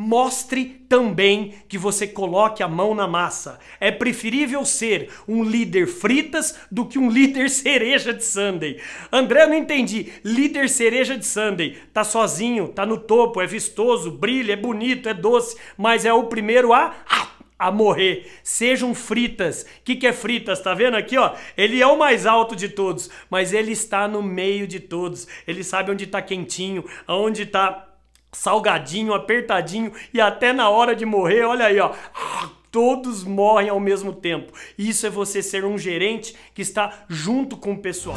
Mostre também que você coloque a mão na massa. É preferível ser um líder fritas do que um líder cereja de Sunday. André, não entendi. Líder cereja de Sunday. Tá sozinho, tá no topo, é vistoso, brilha, é bonito, é doce, mas é o primeiro a a morrer. Sejam fritas. O que, que é fritas? Tá vendo aqui, ó? Ele é o mais alto de todos, mas ele está no meio de todos. Ele sabe onde está quentinho, aonde está salgadinho, apertadinho e até na hora de morrer, olha aí, ó. Todos morrem ao mesmo tempo. Isso é você ser um gerente que está junto com o pessoal.